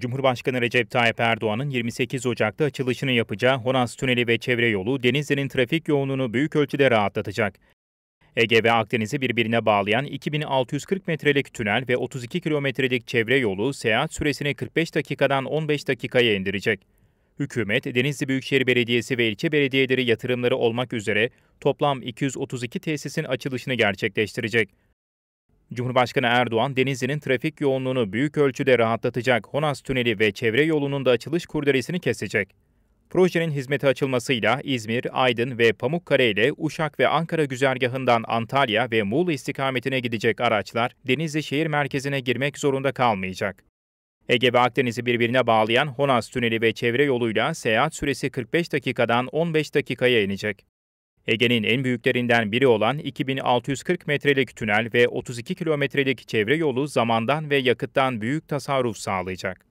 Cumhurbaşkanı Recep Tayyip Erdoğan'ın 28 Ocak'ta açılışını yapacağı Horas Tüneli ve çevre yolu Denizli'nin trafik yoğunluğunu büyük ölçüde rahatlatacak. Ege ve Akdeniz'i birbirine bağlayan 2640 metrelik tünel ve 32 kilometrelik çevre yolu seyahat süresini 45 dakikadan 15 dakikaya indirecek. Hükümet, Denizli Büyükşehir Belediyesi ve ilçe belediyeleri yatırımları olmak üzere toplam 232 tesisin açılışını gerçekleştirecek. Cumhurbaşkanı Erdoğan, Denizli'nin trafik yoğunluğunu büyük ölçüde rahatlatacak Honas Tüneli ve çevre yolunun da açılış kurdelesini kesecek. Projenin hizmete açılmasıyla İzmir, Aydın ve Pamukkale ile Uşak ve Ankara güzergahından Antalya ve Muğla istikametine gidecek araçlar Denizli şehir merkezine girmek zorunda kalmayacak. Ege ve Akdeniz'i birbirine bağlayan Honas Tüneli ve çevre yoluyla seyahat süresi 45 dakikadan 15 dakikaya inecek. Ege'nin en büyüklerinden biri olan 2640 metrelik tünel ve 32 kilometrelik çevre yolu zamandan ve yakıttan büyük tasarruf sağlayacak.